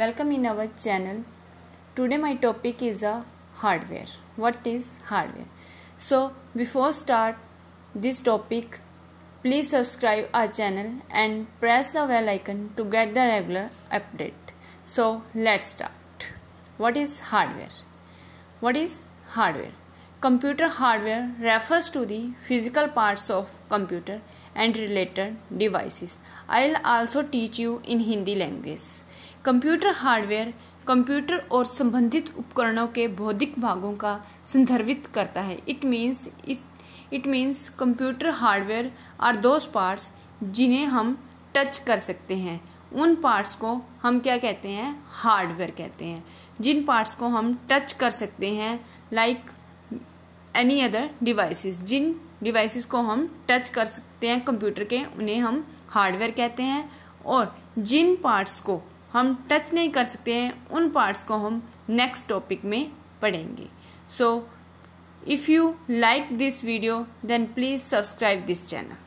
welcome in our channel today my topic is a uh, hardware what is hardware so before start this topic please subscribe our channel and press the bell icon to get the regular update so let's start what is hardware what is hardware computer hardware refers to the physical parts of computer and related devices. I'll also teach you in Hindi language. Computer hardware computer और संबंधित उपकरणों के बौद्धिक भागों का संदर्भित करता है it means it means computer hardware are those parts जिन्हें हम टच कर सकते हैं उन पार्ट्स को हम क्या कहते हैं हार्डवेयर कहते हैं जिन पार्ट्स को हम टच कर सकते हैं लाइक एनी अदर डिवाइसेस जिन डिवाइसेस को हम टच कर सकते हैं कंप्यूटर के उन्हें हम हार्डवेयर कहते हैं और जिन पार्ट्स को हम टच नहीं कर सकते हैं उन पार्ट्स को हम नेक्स्ट टॉपिक में पढ़ेंगे so if you like this video then please subscribe this channel